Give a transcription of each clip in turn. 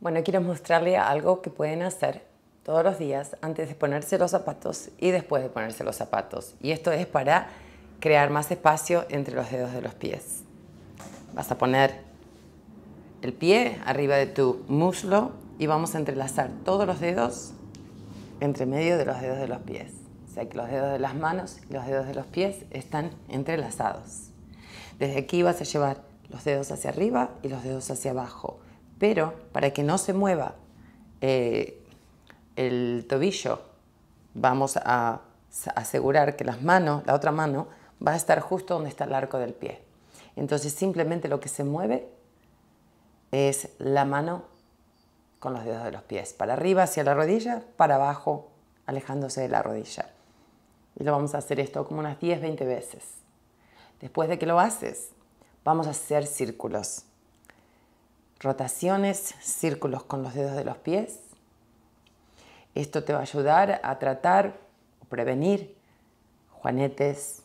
Bueno, quiero mostrarle algo que pueden hacer todos los días antes de ponerse los zapatos y después de ponerse los zapatos. Y esto es para crear más espacio entre los dedos de los pies. Vas a poner el pie arriba de tu muslo y vamos a entrelazar todos los dedos entre medio de los dedos de los pies. O sea que los dedos de las manos y los dedos de los pies están entrelazados. Desde aquí vas a llevar los dedos hacia arriba y los dedos hacia abajo pero para que no se mueva eh, el tobillo, vamos a asegurar que las manos, la otra mano, va a estar justo donde está el arco del pie. Entonces simplemente lo que se mueve es la mano con los dedos de los pies, para arriba hacia la rodilla, para abajo, alejándose de la rodilla. Y lo vamos a hacer esto como unas 10-20 veces. Después de que lo haces, vamos a hacer círculos rotaciones, círculos con los dedos de los pies. Esto te va a ayudar a tratar o prevenir juanetes,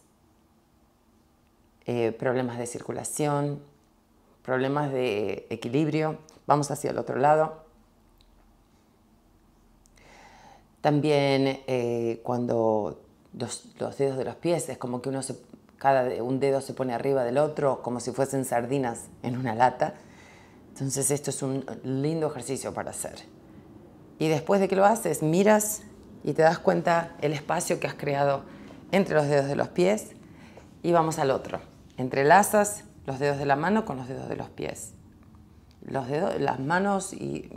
eh, problemas de circulación, problemas de equilibrio. Vamos hacia el otro lado. También eh, cuando los, dedos de los pies es como que uno cada un dedo se pone arriba del otro como si fuesen sardinas en una lata. Entonces esto es un lindo ejercicio para hacer. Y después de que lo haces, miras y te das cuenta el espacio que has creado entre los dedos de los pies y vamos al otro. Entrelazas los dedos de la mano con los dedos de los pies. Los dedos, las manos y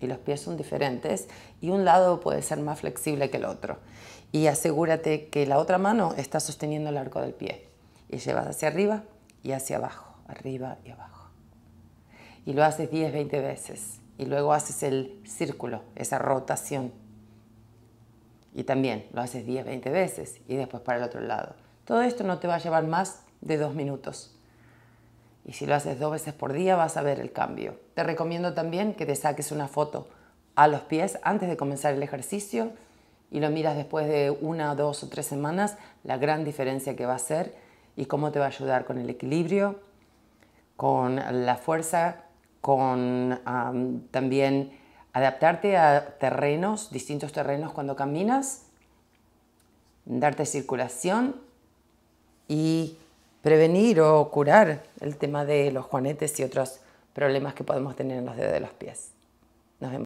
los pies son diferentes y un lado puede ser más flexible que el otro. Y asegúrate que la otra mano está sosteniendo el arco del pie y llevas hacia arriba y hacia abajo, arriba y abajo y lo haces 10, 20 veces y luego haces el círculo, esa rotación. Y también lo haces 10, 20 veces y después para el otro lado. Todo esto no te va a llevar más de dos minutos. Y si lo haces dos veces por día vas a ver el cambio. Te recomiendo también que te saques una foto a los pies antes de comenzar el ejercicio y lo miras después de una, dos o tres semanas, la gran diferencia que va a hacer y cómo te va a ayudar con el equilibrio, con la fuerza, con también adaptarte a terrenos, distintos terrenos cuando caminas, darte circulación y prevenir o curar el tema de los juanetes y otros problemas que podemos tener en los dedos de los pies. Nos vemos.